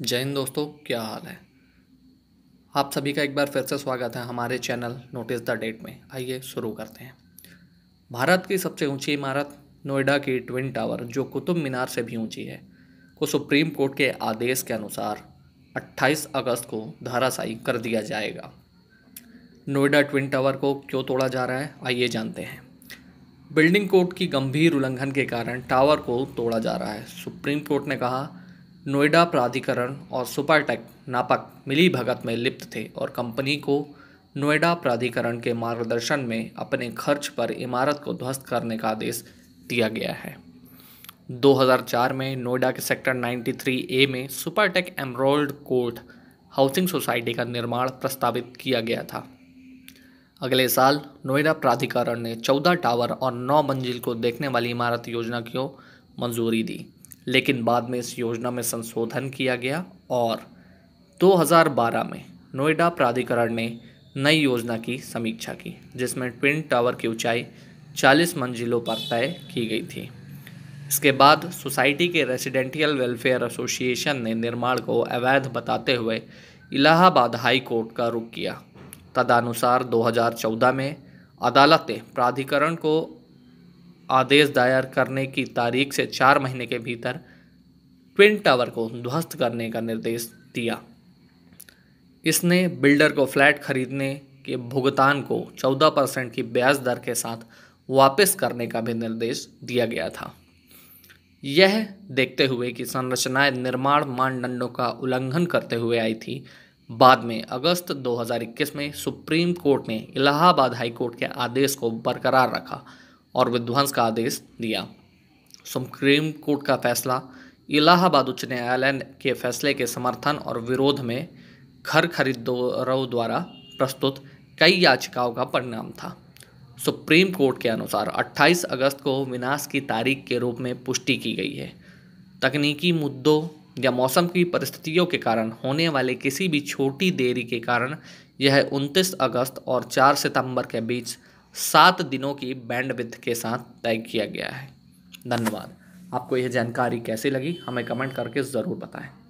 जय हिंद दोस्तों क्या हाल है आप सभी का एक बार फिर से स्वागत है हमारे चैनल नोटिस द डेट में आइए शुरू करते हैं भारत की सबसे ऊंची इमारत नोएडा की ट्विन टावर जो कुतुब मीनार से भी ऊंची है को सुप्रीम कोर्ट के आदेश के अनुसार 28 अगस्त को धाराशाई कर दिया जाएगा नोएडा ट्विन टावर को क्यों तोड़ा जा रहा है आइए जानते हैं बिल्डिंग कोड की गंभीर उल्लंघन के कारण टावर को तोड़ा जा रहा है सुप्रीम कोर्ट ने कहा नोएडा प्राधिकरण और सुपरटेक नापक मिली भगत में लिप्त थे और कंपनी को नोएडा प्राधिकरण के मार्गदर्शन में अपने खर्च पर इमारत को ध्वस्त करने का आदेश दिया गया है 2004 में नोएडा के सेक्टर 93 ए में Supertech Emerald Court housing society का निर्माण प्रस्तावित किया गया था अगले साल नोएडा प्राधिकरण ने 14 टावर और 9 मंजिल को देखने वाली इमारत योजना को मंजूरी दी लेकिन बाद में इस योजना में संशोधन किया गया और 2012 में नोएडा प्राधिकरण ने नई योजना की समीक्षा की जिसमें ट्विन टावर की ऊंचाई 40 मंजिलों पर तय की गई थी इसके बाद सोसाइटी के रेसिडेंटियल वेलफेयर एसोसिएशन ने निर्माण को अवैध बताते हुए इलाहाबाद हाई कोर्ट का रुख किया तदनुसार 2014 में अदालत ने प्राधिकरण को आदेश दायर करने की तारीख से चार महीने के भीतर ट्विन टावर को ध्वस्त करने का निर्देश दिया इसने बिल्डर को फ्लैट खरीदने के भुगतान को 14 परसेंट की ब्याज दर के साथ वापस करने का भी निर्देश दिया गया था यह देखते हुए कि संरचनाएं निर्माण मानदंडों का उल्लंघन करते हुए आई थी बाद में अगस्त 2021 में सुप्रीम कोर्ट ने इलाहाबाद हाई कोर्ट के आदेश को बरकरार रखा और विध्वंस का आदेश दिया सुप्रीम कोर्ट का फैसला इलाहाबाद उच्च न्यायालय के फैसले के समर्थन और विरोध में घर खरीदारों द्वारा प्रस्तुत कई याचिकाओं का परिणाम था सुप्रीम कोर्ट के अनुसार 28 अगस्त को विनाश की तारीख के रूप में पुष्टि की गई है तकनीकी मुद्दों या मौसम की परिस्थितियों के कारण होने वाले किसी भी छोटी देरी के कारण यह 29 अगस्त और 4 सितंबर के बीच सात दिनों की बैंड विथ के साथ तय किया गया है धन्यवाद आपको यह जानकारी कैसी लगी हमें कमेंट करके ज़रूर बताएं